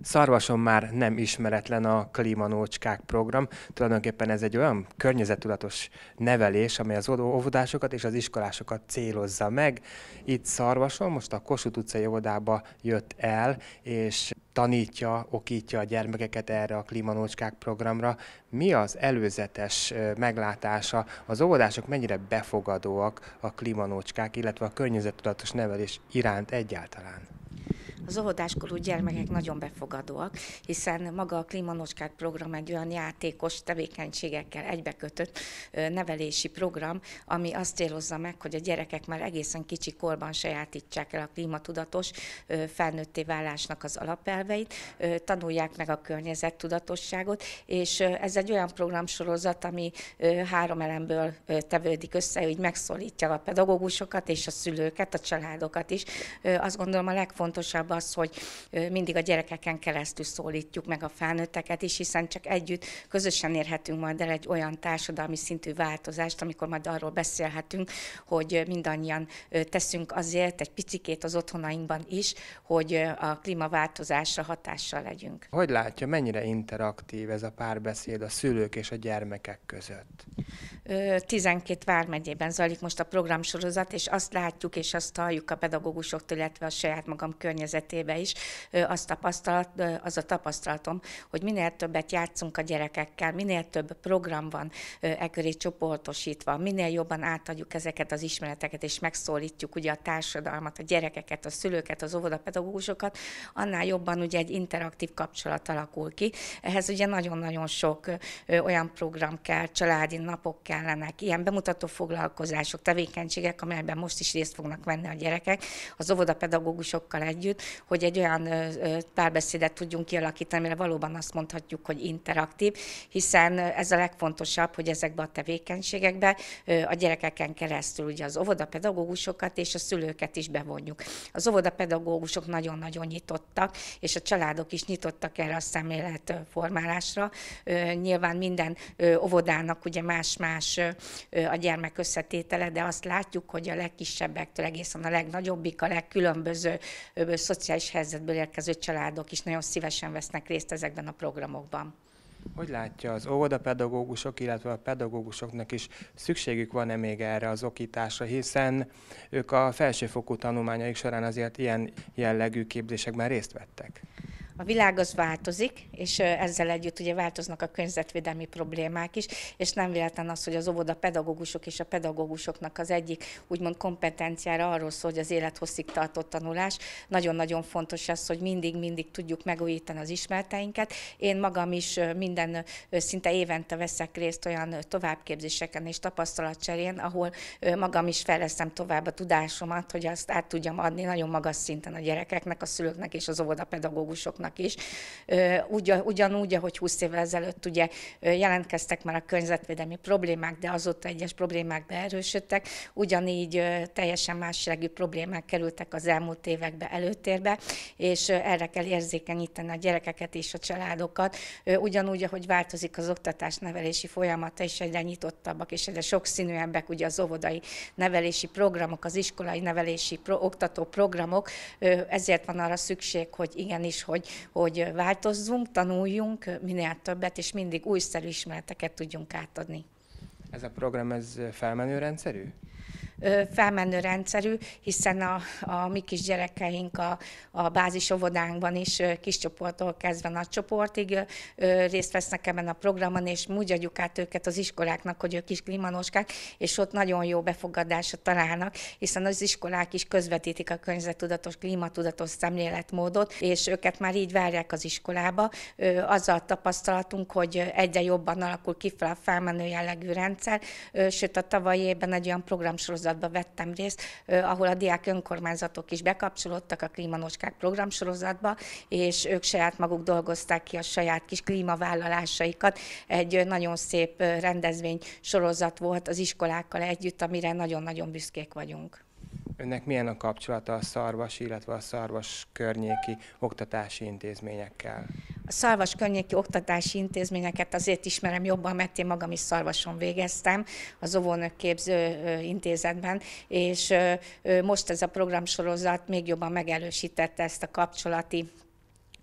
Szarvason már nem ismeretlen a Klímanócskák program. Tulajdonképpen ez egy olyan környezetudatos nevelés, amely az óvodásokat és az iskolásokat célozza meg. Itt Szarvason, most a Kossuth utcai óvodába jött el, és tanítja, okítja a gyermekeket erre a klímanócskák programra. Mi az előzetes meglátása? Az óvodások mennyire befogadóak a klímanócskák, illetve a környezettudatos nevelés iránt egyáltalán? Az óvodáskorú gyermekek nagyon befogadóak, hiszen maga a Klímanocskák program egy olyan játékos tevékenységekkel egybekötött nevelési program, ami azt célozza meg, hogy a gyerekek már egészen kicsi korban sajátítsák el a klímatudatos felnőtté válásnak az alapelveit, tanulják meg a környezettudatosságot, és ez egy olyan programsorozat, ami három elemből tevődik össze, hogy megszólítja a pedagógusokat és a szülőket, a családokat is. Azt gondolom a legfontosabb az, hogy mindig a gyerekeken keresztül szólítjuk meg a felnőtteket is, hiszen csak együtt közösen érhetünk majd el egy olyan társadalmi szintű változást, amikor majd arról beszélhetünk, hogy mindannyian teszünk azért egy picikét az otthonainkban is, hogy a klímaváltozásra hatással legyünk. Hogy látja, mennyire interaktív ez a párbeszéd a szülők és a gyermekek között? 12 vármegyében zajlik most a programsorozat, és azt látjuk és azt halljuk a pedagógusoktól, illetve a saját magam környezet életébe is az, tapasztalat, az a tapasztalatom, hogy minél többet játszunk a gyerekekkel, minél több program van ekköré köré csoportosítva, minél jobban átadjuk ezeket az ismereteket, és megszólítjuk ugye a társadalmat, a gyerekeket, a szülőket, az óvodapedagógusokat, annál jobban ugye egy interaktív kapcsolat alakul ki. Ehhez ugye nagyon-nagyon sok olyan program kell, családi napok kellenek, ilyen bemutató foglalkozások, tevékenységek, amelyben most is részt fognak venni a gyerekek, az óvodapedagógusokkal együtt, hogy egy olyan párbeszédet tudjunk kialakítani, mert valóban azt mondhatjuk, hogy interaktív, hiszen ez a legfontosabb, hogy ezekbe a tevékenységekbe a gyerekeken keresztül ugye az óvodapedagógusokat és a szülőket is bevonjuk. Az óvodapedagógusok nagyon-nagyon nyitottak, és a családok is nyitottak erre a szemlélet formálásra. Nyilván minden óvodának ugye más-más a gyermek összetétele, de azt látjuk, hogy a legkisebbektől egészen a legnagyobbik, a legkülönböző szociális szociális helyzetből érkező családok is nagyon szívesen vesznek részt ezekben a programokban. Hogy látja, az óvodapedagógusok, illetve a pedagógusoknak is szükségük van-e még erre az okításra, hiszen ők a felsőfokú tanulmányaik során azért ilyen jellegű képzésekben részt vettek? a világ az változik, és ezzel együtt ugye változnak a környezetvédelmi problémák is, és nem véletlen az, hogy az óvoda pedagógusok és a pedagógusoknak az egyik úgymond kompetenciára arról szól, hogy az élethosszig tartó tanulás. Nagyon-nagyon fontos az, hogy mindig-mindig tudjuk megújítani az ismereteinket. Én magam is minden, szinte évente veszek részt olyan továbbképzéseken és tapasztalatcserén, ahol magam is fejlesztem tovább a tudásomat, hogy azt át tudjam adni nagyon magas szinten a gyerekeknek, a szülőknek és az óvodapedagógusoknak hallgatóknak is. ugyanúgy, ahogy 20 évvel ezelőtt ugye jelentkeztek már a környezetvédelmi problémák, de azóta egyes problémák beerősödtek, ugyanígy teljesen más jellegű problémák kerültek az elmúlt évekbe előtérbe, és erre kell érzékenyíteni a gyerekeket és a családokat. Ugyanúgy, ahogy változik az oktatás nevelési folyamata, és egyre nyitottabbak, és egyre sokszínűebbek ugye az óvodai nevelési programok, az iskolai nevelési pro, oktató programok, ezért van arra szükség, hogy igenis, hogy hogy változzunk, tanuljunk minél többet, és mindig újszerű ismereteket tudjunk átadni. Ez a program, ez felmenő rendszerű? felmenő rendszerű, hiszen a, a mi gyerekeink a, a bázis óvodánkban is csoporttól kezdve csoportig részt vesznek ebben a programon, és adjuk át őket az iskoláknak, hogy ők is klímanoskák, és ott nagyon jó befogadásra találnak, hiszen az iskolák is közvetítik a környezetudatos, klímatudatos szemléletmódot, és őket már így várják az iskolába. Azzal tapasztalatunk, hogy egyre jobban alakul ki fel a felmenő jellegű rendszer, sőt a tavalyi évben egy olyan programsorozat sorozatban vettem részt, ahol a diák önkormányzatok is bekapcsolódtak a program programsorozatba, és ők saját maguk dolgozták ki a saját kis klímavállalásaikat. Egy nagyon szép rendezvény sorozat volt az iskolákkal együtt, amire nagyon-nagyon büszkék vagyunk önnek milyen a kapcsolata a szarvas, illetve a szarvas környéki oktatási intézményekkel? A szarvas környéki oktatási intézményeket azért ismerem jobban, mert én magam is szarvason végeztem az óvónök képző intézetben, és most ez a programsorozat még jobban megerősítette ezt a kapcsolati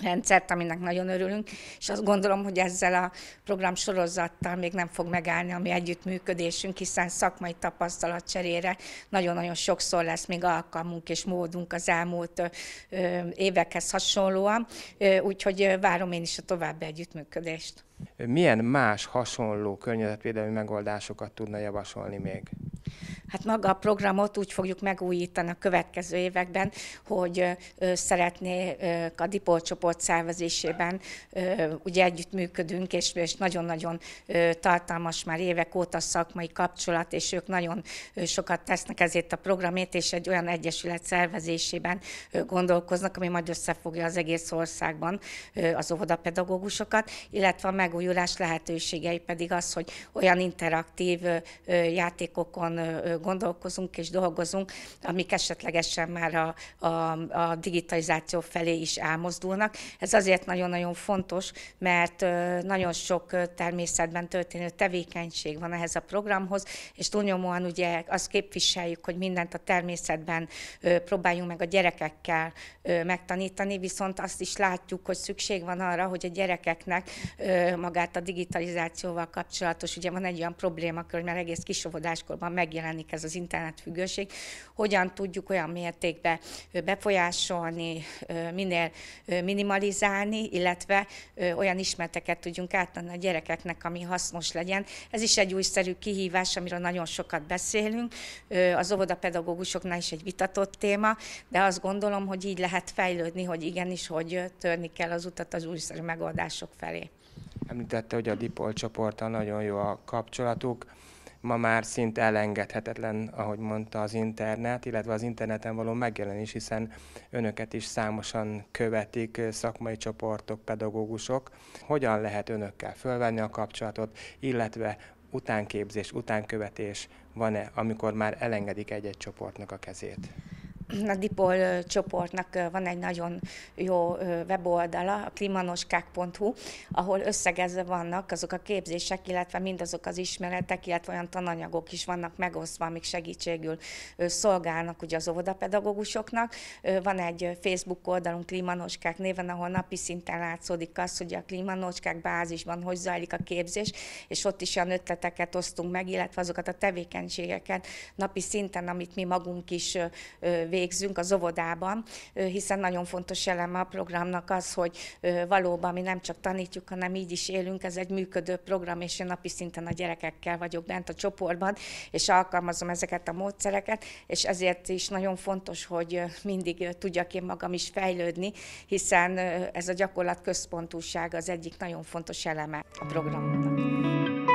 rendszert, aminek nagyon örülünk, és azt gondolom, hogy ezzel a program sorozattal még nem fog megállni a mi együttműködésünk, hiszen szakmai tapasztalat cserére nagyon-nagyon sokszor lesz még alkalmunk és módunk az elmúlt évekhez hasonlóan, úgyhogy várom én is a további együttműködést. Milyen más hasonló környezetvédelmi megoldásokat tudna javasolni még? Hát maga a programot úgy fogjuk megújítani a következő években, hogy szeretné a Dipol csoport szervezésében, ugye együttműködünk, és, és nagyon-nagyon tartalmas már évek óta szakmai kapcsolat, és ők nagyon sokat tesznek ezért a programért, és egy olyan egyesület szervezésében gondolkoznak, ami majd összefogja az egész országban az óvodapedagógusokat, illetve a megújulás lehetőségei pedig az, hogy olyan interaktív játékokon gondolkozunk és dolgozunk, amik esetlegesen már a, a, a digitalizáció felé is elmozdulnak. Ez azért nagyon-nagyon fontos, mert nagyon sok természetben történő tevékenység van ehhez a programhoz, és túlnyomóan ugye azt képviseljük, hogy mindent a természetben próbáljunk meg a gyerekekkel megtanítani, viszont azt is látjuk, hogy szükség van arra, hogy a gyerekeknek magát a digitalizációval kapcsolatos, ugye van egy olyan hogy mert egész kisovodáskorban megjelenik megjelenik ez az internetfüggőség, hogyan tudjuk olyan mértékben befolyásolni, minél minimalizálni, illetve olyan ismerteket tudjunk átadni a gyerekeknek, ami hasznos legyen. Ez is egy újszerű kihívás, amiről nagyon sokat beszélünk. Az óvodapedagógusoknál is egy vitatott téma, de azt gondolom, hogy így lehet fejlődni, hogy igenis, hogy törni kell az utat az újszerű megoldások felé. Említette, hogy a Dipol csoporttal nagyon jó a kapcsolatuk ma már szinte elengedhetetlen, ahogy mondta az internet, illetve az interneten való megjelenés, hiszen önöket is számosan követik szakmai csoportok, pedagógusok. Hogyan lehet önökkel fölvenni a kapcsolatot, illetve utánképzés, utánkövetés van-e, amikor már elengedik egy-egy csoportnak a kezét? a Dipol csoportnak van egy nagyon jó weboldala, a klimanoskák.hu, ahol összegezve vannak azok a képzések, illetve mindazok az ismeretek, illetve olyan tananyagok is vannak megosztva, amik segítségül szolgálnak ugye az óvodapedagógusoknak. Van egy Facebook oldalunk klimanoskák néven, ahol napi szinten látszódik az, hogy a klimanoskák bázisban hogy zajlik a képzés, és ott is olyan ötleteket osztunk meg, illetve azokat a tevékenységeket napi szinten, amit mi magunk is végzünk az óvodában, hiszen nagyon fontos eleme a programnak az, hogy valóban mi nem csak tanítjuk, hanem így is élünk, ez egy működő program, és én napi szinten a gyerekekkel vagyok bent a csoportban, és alkalmazom ezeket a módszereket, és ezért is nagyon fontos, hogy mindig tudjak én magam is fejlődni, hiszen ez a gyakorlat központúság az egyik nagyon fontos eleme a programnak.